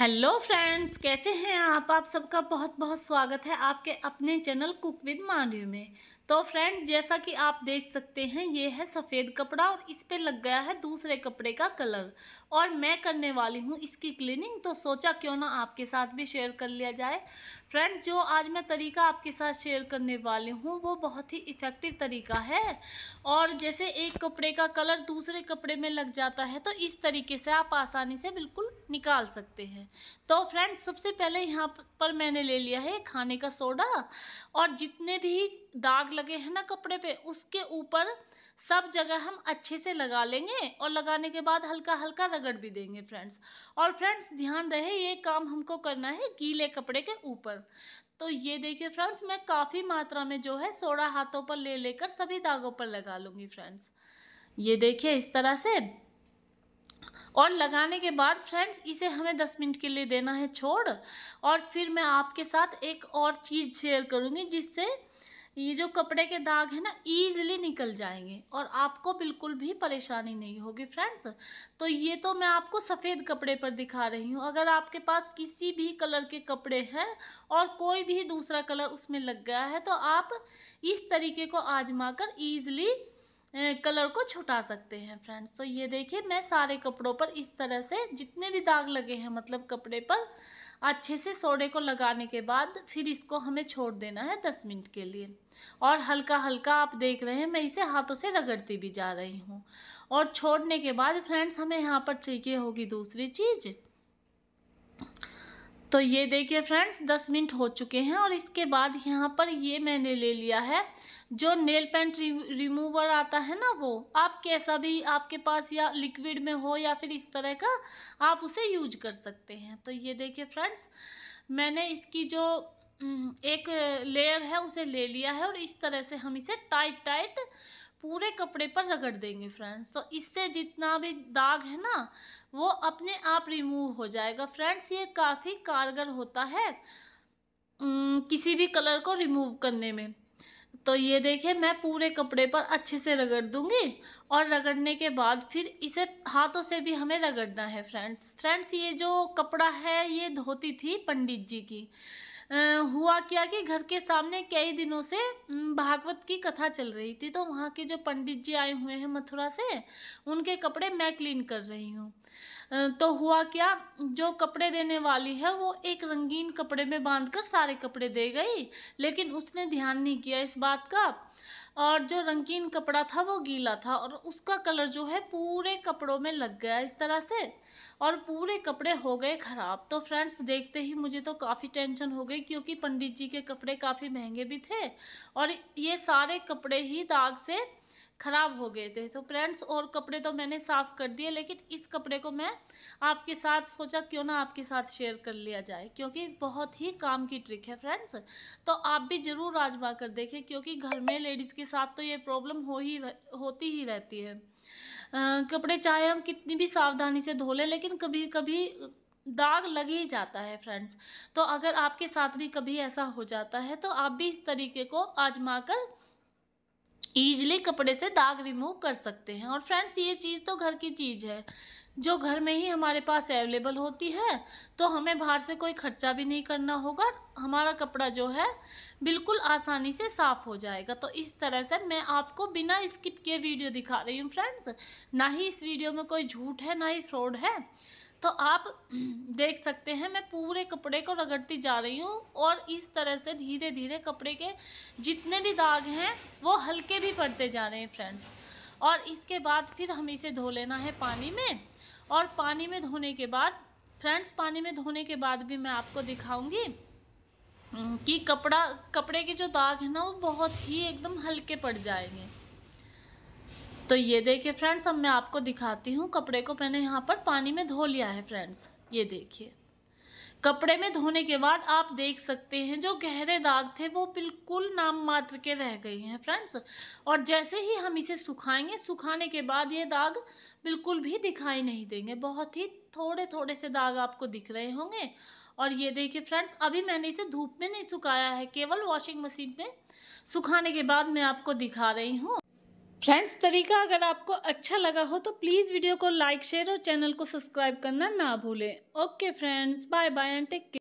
hello friends कैसे हैं आप आप सबका बहुत बहुत स्वागत है आपके अपने चैनल कुक विद मान्यू में तो फ्रेंड जैसा कि आप देख सकते हैं ये है सफ़ेद कपड़ा और इस पे लग गया है दूसरे कपड़े का कलर और मैं करने वाली हूँ इसकी क्लीनिंग तो सोचा क्यों ना आपके साथ भी शेयर कर लिया जाए फ्रेंड्स जो आज मैं तरीका आपके साथ शेयर करने वाली हूँ वो बहुत ही इफ़ेक्टिव तरीका है और जैसे एक कपड़े का कलर दूसरे कपड़े में लग जाता है तो इस तरीके से आप आसानी से बिल्कुल निकाल सकते हैं तो फ्रेंड्स सबसे पहले यहाँ पर मैंने ले लिया है खाने का सोडा और जितने भी दाग लगे हैं ना कपड़े पे उसके ऊपर सब जगह हम अच्छे से लगा लेंगे और लगाने के बाद हल्का हल्का रगड़ भी देंगे फ्रेंड्स और फ्रेंड्स ध्यान रहे ये काम हमको करना है गीले कपड़े के ऊपर तो ये देखिए फ्रेंड्स मैं काफ़ी मात्रा में जो है सोडा हाथों पर ले लेकर सभी दागों पर लगा लूँगी फ्रेंड्स ये देखिए इस तरह से और लगाने के बाद फ्रेंड्स इसे हमें दस मिनट के लिए देना है छोड़ और फिर मैं आपके साथ एक और चीज़ शेयर करूँगी जिससे ये जो कपड़े के दाग है ना ईजिली निकल जाएंगे और आपको बिल्कुल भी परेशानी नहीं होगी फ्रेंड्स तो ये तो मैं आपको सफ़ेद कपड़े पर दिखा रही हूँ अगर आपके पास किसी भी कलर के कपड़े हैं और कोई भी दूसरा कलर उसमें लग गया है तो आप इस तरीके को आजमा कर ईज़िली कलर को छुटा सकते हैं फ्रेंड्स तो ये देखिए मैं सारे कपड़ों पर इस तरह से जितने भी दाग लगे हैं मतलब कपड़े पर अच्छे से सोडे को लगाने के बाद फिर इसको हमें छोड़ देना है दस मिनट के लिए और हल्का हल्का आप देख रहे हैं मैं इसे हाथों से रगड़ती भी जा रही हूँ और छोड़ने के बाद फ्रेंड्स हमें यहाँ पर चाहिए होगी दूसरी चीज़ तो ये देखिए फ्रेंड्स दस मिनट हो चुके हैं और इसके बाद यहाँ पर ये मैंने ले लिया है जो नेल पेंट रिमूवर आता है ना वो आप कैसा भी आपके पास या लिक्विड में हो या फिर इस तरह का आप उसे यूज कर सकते हैं तो ये देखिए फ्रेंड्स मैंने इसकी जो एक लेयर है उसे ले लिया है और इस तरह से हम इसे टाइट टाइट पूरे कपड़े पर रगड़ देंगे फ्रेंड्स तो इससे जितना भी दाग है ना वो अपने आप रिमूव हो जाएगा फ्रेंड्स ये काफ़ी कारगर होता है किसी भी कलर को रिमूव करने में तो ये देखिए मैं पूरे कपड़े पर अच्छे से रगड़ दूंगी और रगड़ने के बाद फिर इसे हाथों से भी हमें रगड़ना है फ्रेंड्स फ्रेंड्स ये जो कपड़ा है ये धोती थी पंडित जी की हुआ क्या कि घर के सामने कई दिनों से भागवत की कथा चल रही थी तो वहाँ के जो पंडित जी आए हुए हैं मथुरा से उनके कपड़े मैं क्लीन कर रही हूँ तो हुआ क्या जो कपड़े देने वाली है वो एक रंगीन कपड़े में बांध कर सारे कपड़े दे गई लेकिन उसने ध्यान नहीं किया इस बात का और जो रंगीन कपड़ा था वो गीला था और उसका कलर जो है पूरे कपड़ों में लग गया इस तरह से और पूरे कपड़े हो गए ख़राब तो फ्रेंड्स देखते ही मुझे तो काफ़ी टेंशन हो गई गई क्योंकि पंडित जी के कपड़े काफ़ी महंगे भी थे और ये सारे कपड़े ही दाग से ख़राब हो गए थे तो फ्रेंड्स और कपड़े तो मैंने साफ़ कर दिए लेकिन इस कपड़े को मैं आपके साथ सोचा क्यों ना आपके साथ शेयर कर लिया जाए क्योंकि बहुत ही काम की ट्रिक है फ्रेंड्स तो आप भी ज़रूर आजमा कर देखें क्योंकि घर में लेडीज़ के साथ तो ये प्रॉब्लम हो ही होती ही रहती है आ, कपड़े चाहे हम कितनी भी सावधानी से धो लें लेकिन कभी कभी दाग लग ही जाता है फ्रेंड्स तो अगर आपके साथ भी कभी ऐसा हो जाता है तो आप भी इस तरीके को आजमा कर ईजली कपड़े से दाग रिमूव कर सकते हैं और फ्रेंड्स ये चीज़ तो घर की चीज़ है जो घर में ही हमारे पास अवेलेबल होती है तो हमें बाहर से कोई खर्चा भी नहीं करना होगा हमारा कपड़ा जो है बिल्कुल आसानी से साफ़ हो जाएगा तो इस तरह से मैं आपको बिना स्किप के वीडियो दिखा रही हूँ फ्रेंड्स ना ही इस वीडियो में कोई झूठ है ना ही फ्रॉड है तो आप देख सकते हैं मैं पूरे कपड़े को रगड़ती जा रही हूँ और इस तरह से धीरे धीरे कपड़े के जितने भी दाग हैं वो हल्के भी पड़ते जा रहे हैं फ्रेंड्स और इसके बाद फिर हम इसे धो लेना है पानी में और पानी में धोने के बाद फ्रेंड्स पानी में धोने के बाद भी मैं आपको दिखाऊंगी कि कपड़ा कपड़े के जो दाग है ना वो बहुत ही एकदम हल्के पड़ जाएंगे तो ये देखिए फ्रेंड्स अब मैं आपको दिखाती हूँ कपड़े को मैंने यहाँ पर पानी में धो लिया है फ्रेंड्स ये देखिए कपड़े में धोने के बाद आप देख सकते हैं जो गहरे दाग थे वो बिल्कुल नाम मात्र के रह गए हैं फ्रेंड्स और जैसे ही हम इसे सुखाएंगे सुखाने के बाद ये दाग बिल्कुल भी दिखाई नहीं देंगे बहुत ही थोड़े थोड़े से दाग आपको दिख रहे होंगे और ये देखिए फ्रेंड्स अभी मैंने इसे धूप में नहीं सुखाया है केवल वॉशिंग मशीन में सुखाने के बाद मैं आपको दिखा रही हूँ फ्रेंड्स तरीका अगर आपको अच्छा लगा हो तो प्लीज़ वीडियो को लाइक शेयर और चैनल को सब्सक्राइब करना ना भूलें okay friends bye bye and take care